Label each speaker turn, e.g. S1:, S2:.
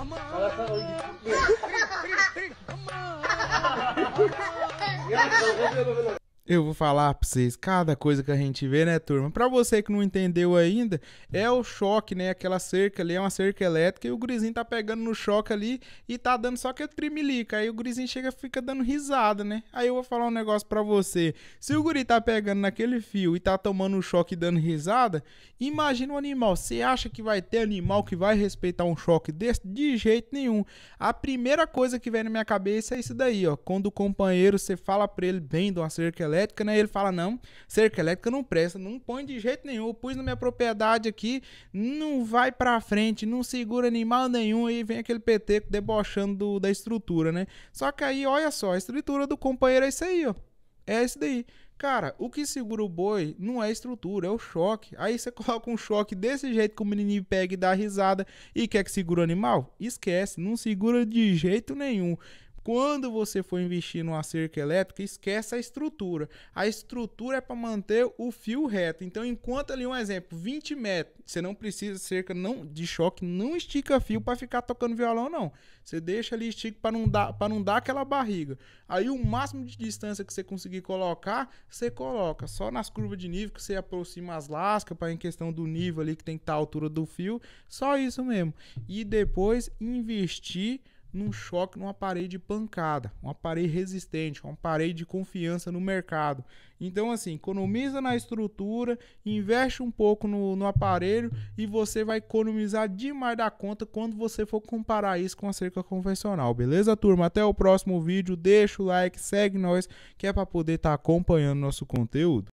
S1: আমার Eu vou falar para vocês, cada coisa que a gente vê, né, turma? Para você que não entendeu ainda, é o choque, né? Aquela cerca ali é uma cerca elétrica e o grisinho tá pegando no choque ali e tá dando só aquele trimilica. Aí o grisinho chega fica dando risada, né? Aí eu vou falar um negócio para você. Se o guri tá pegando naquele fio e tá tomando um choque e dando risada, imagina um animal. Você acha que vai ter animal que vai respeitar um choque desse? De jeito nenhum. A primeira coisa que vem na minha cabeça é isso daí, ó. Quando o companheiro, você fala para ele bem de uma cerca elétrica, elétrica, né? Ele fala: não, cerca elétrica não presta, não põe de jeito nenhum. pus na minha propriedade aqui, não vai pra frente, não segura animal nenhum. E vem aquele PT debochando do, da estrutura, né? Só que aí, olha só, a estrutura do companheiro é isso aí, ó. É isso daí. Cara, o que segura o boi não é a estrutura, é o choque. Aí você coloca um choque desse jeito que o menininho pega e dá risada e quer que segure o animal? Esquece, não segura de jeito nenhum. Quando você for investir numa cerca elétrica, esquece a estrutura. A estrutura é para manter o fio reto. Então, enquanto ali um exemplo, 20 metros, você não precisa cerca não de choque, não estica fio para ficar tocando violão não. Você deixa ali estica para não dar para não dar aquela barriga. Aí o máximo de distância que você conseguir colocar, você coloca. Só nas curvas de nível que você aproxima as lascas para em questão do nível ali que tem que estar tá a altura do fio, só isso mesmo. E depois investir num choque numa parede de pancada, uma parede resistente, uma parede de confiança no mercado. Então, assim, economiza na estrutura, investe um pouco no, no aparelho e você vai economizar demais da conta quando você for comparar isso com a cerca convencional, beleza, turma? Até o próximo vídeo, deixa o like, segue nós que é para poder estar tá acompanhando nosso conteúdo.